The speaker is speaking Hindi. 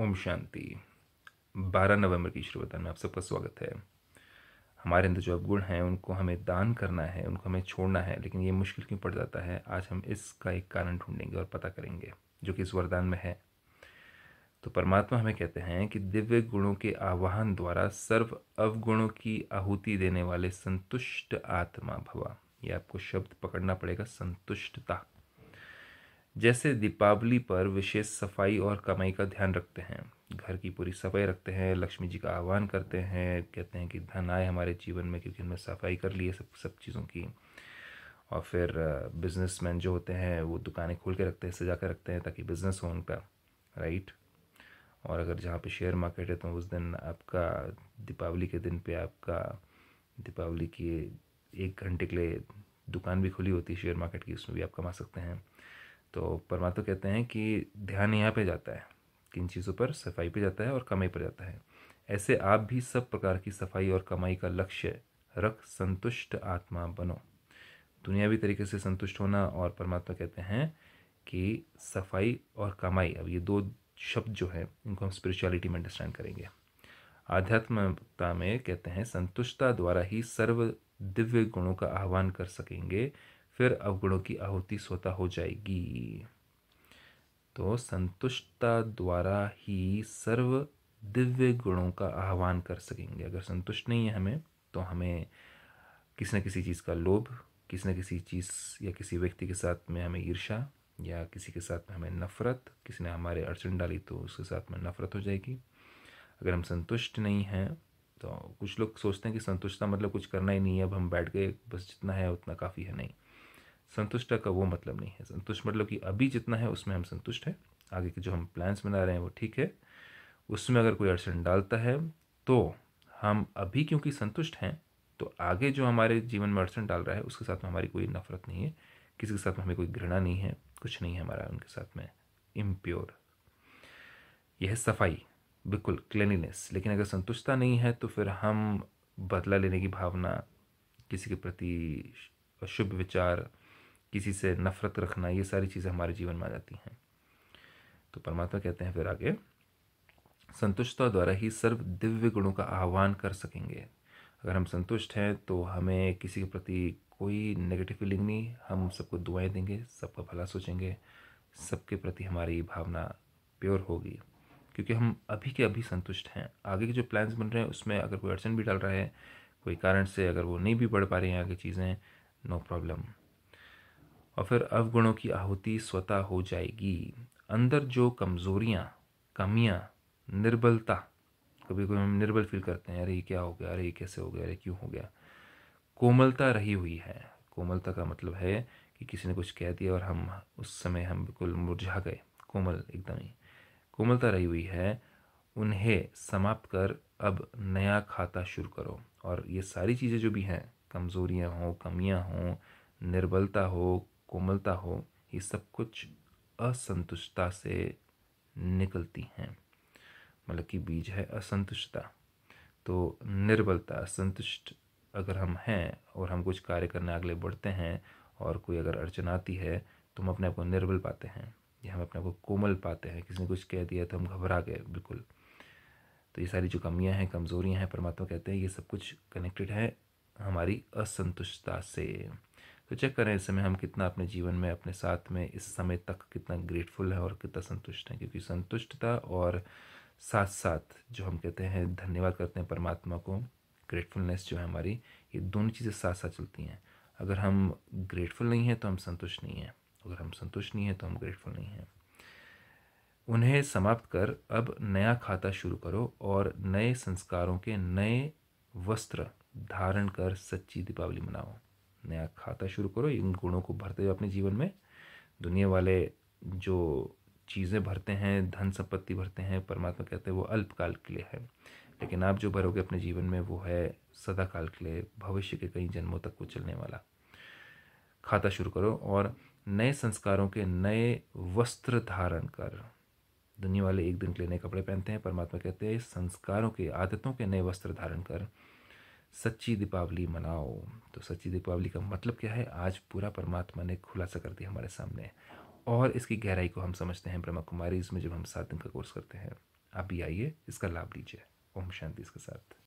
ओम शांति 12 नवंबर की शुरुआत में आप सबका स्वागत है हमारे अंदर जो अवगुण हैं उनको हमें दान करना है उनको हमें छोड़ना है लेकिन ये मुश्किल क्यों पड़ जाता है आज हम इसका एक कारण ढूंढेंगे और पता करेंगे जो कि इस वरदान में है तो परमात्मा हमें कहते हैं कि दिव्य गुणों के आवाहन द्वारा सर्व अवगुणों की आहुति देने वाले संतुष्ट आत्मा भवा ये आपको शब्द पकड़ना पड़ेगा संतुष्टता जैसे दीपावली पर विशेष सफाई और कमाई का ध्यान रखते हैं घर की पूरी सफाई रखते हैं लक्ष्मी जी का आह्वान करते हैं कहते हैं कि धन आए हमारे जीवन में क्योंकि हमने सफाई कर ली है सब सब चीज़ों की और फिर बिजनेसमैन जो होते हैं वो दुकानें खोल के रखते हैं सजा के रखते हैं ताकि बिज़नेस हो उनका राइट और अगर जहाँ पे शेयर मार्केट है तो उस दिन आपका दीपावली के दिन पे आपका दीपावली की एक घंटे के लिए दुकान भी खुली होती है शेयर मार्केट की उसमें भी आप कमा सकते हैं तो परमात्मा कहते हैं कि ध्यान यहाँ पे जाता है किन चीज़ों पर सफाई पे जाता है और कमाई पर जाता है ऐसे आप भी सब प्रकार की सफाई और कमाई का लक्ष्य रख संतुष्ट आत्मा बनो दुनियावी तरीके से संतुष्ट होना और परमात्मा कहते हैं कि सफाई और कमाई अब ये दो शब्द जो है इनको हम स्पिरिचुअलिटी में अंडरस्टैंड करेंगे आध्यात्मिकता में कहते हैं संतुष्टता द्वारा ही सर्व दिव्य गुणों का आह्वान कर सकेंगे फिर अवगुणों की आहुति स्वतः हो जाएगी तो संतुष्टता द्वारा ही सर्व दिव्य गुणों का आह्वान कर सकेंगे अगर संतुष्ट नहीं है हमें तो हमें किसी न किसी चीज़ का लोभ किसी न किसी चीज़ या किसी व्यक्ति के साथ में हमें ईर्षा या किसी के साथ में हमें नफ़रत किसी ने हमारे अड़चन डाली तो उसके साथ में नफ़रत हो जाएगी अगर हम संतुष्ट नहीं हैं तो कुछ लोग सोचते हैं कि संतुष्टता मतलब कुछ करना ही नहीं है अब हम बैठ गए बस जितना है उतना काफ़ी है नहीं संतुष्ट का वो मतलब नहीं है संतुष्ट मतलब कि अभी जितना है उसमें हम संतुष्ट हैं आगे के जो हम प्लान्स बना रहे हैं वो ठीक है उसमें अगर कोई अड़चन डालता है तो हम अभी क्योंकि संतुष्ट हैं तो आगे जो हमारे जीवन में अड़चन डाल रहा है उसके साथ में हमारी कोई नफरत नहीं है किसी के साथ में हमें कोई घृणा नहीं है कुछ नहीं है हमारा उनके साथ में इम्प्योर यह है सफाई बिल्कुल क्लिनिनेस लेकिन अगर संतुष्टता नहीं है तो फिर हम बदला लेने की भावना किसी के प्रति शुभ विचार किसी से नफ़रत रखना ये सारी चीज़ें हमारे जीवन में आ जाती हैं तो परमात्मा कहते हैं फिर आगे संतुष्टता द्वारा ही सर्व दिव्य गुणों का आह्वान कर सकेंगे अगर हम संतुष्ट हैं तो हमें किसी के प्रति कोई नेगेटिव फीलिंग नहीं हम सबको दुआएं देंगे सबका भला सोचेंगे सबके प्रति हमारी भावना प्योर होगी क्योंकि हम अभी के अभी संतुष्ट हैं आगे के जो प्लान्स बन रहे हैं उसमें अगर कोई अड़चन भी डाल रहा है कोई कारण से अगर वो नहीं भी बढ़ पा रही हैं आगे चीज़ें नो प्रॉब्लम और फिर अवगुणों की आहुति स्वतः हो जाएगी अंदर जो कमज़ोरियाँ कमियाँ निर्बलता कभी कभी हम निर्बल फील करते हैं अरे ये क्या हो गया अरे ये कैसे हो गया अरे क्यों हो गया कोमलता रही हुई है कोमलता का मतलब है कि किसी ने कुछ कह दिया और हम उस समय हम बिल्कुल मुरझा गए कोमल एकदम ही कोमलता रही हुई है उन्हें समाप्त कर अब नया खाता शुरू करो और ये सारी चीज़ें जो भी हैं कमज़ोरियाँ हों कमियाँ हों निर्बलता हो कोमलता हो ये सब कुछ असंतुष्टता से निकलती हैं मतलब कि बीज है असंतुष्टता तो निर्बलता असंतुष्ट अगर हम हैं और हम कुछ कार्य करने आगे बढ़ते हैं और कोई अगर अड़चन आती है तो हम अपने आप को निर्बल पाते हैं या हम अपने आप को कोमल पाते हैं किसी ने कुछ कह दिया तो हम घबरा गए बिल्कुल तो ये सारी जो कमियां हैं कमज़ोरियां हैं परमात्मा कहते हैं ये सब कुछ कनेक्टेड है हमारी असंतुष्टता से तो चेक करें इस समय हम कितना अपने जीवन में अपने साथ में इस समय तक कितना ग्रेटफुल है और कितना संतुष्ट हैं क्योंकि संतुष्टता और साथ साथ जो हम कहते हैं धन्यवाद करते हैं परमात्मा को ग्रेटफुलनेस जो है हमारी ये दोनों चीज़ें साथ साथ चलती हैं अगर हम ग्रेटफुल नहीं हैं तो हम संतुष्ट नहीं हैं अगर हम संतुष्ट नहीं हैं तो हम ग्रेटफुल नहीं हैं उन्हें समाप्त कर अब नया खाता शुरू करो और नए संस्कारों के नए वस्त्र धारण कर सच्ची दीपावली मनाओ नया खाता शुरू करो इन गुणों को भरते जाओ अपने जीवन में दुनिया वाले जो चीज़ें भरते हैं धन संपत्ति भरते हैं परमात्मा कहते हैं वो अल्पकाल के लिए है लेकिन आप जो भरोगे अपने जीवन में वो है काल के लिए भविष्य के कई जन्मों तक वो चलने वाला खाता शुरू करो और नए संस्कारों के नए वस्त्र धारण कर दुनिया वाले एक दिन के लिए नए कपड़े पहनते हैं परमात्मा कहते हैं संस्कारों के आदतों के नए वस्त्र धारण कर सच्ची दीपावली मनाओ तो सच्ची दीपावली का मतलब क्या है आज पूरा परमात्मा ने खुलासा कर दिया हमारे सामने और इसकी गहराई को हम समझते हैं ब्रह्मा कुमारी इसमें जब हम सात दिन का कोर्स करते हैं आप भी आइए इसका लाभ लीजिए ओम शांति इसके साथ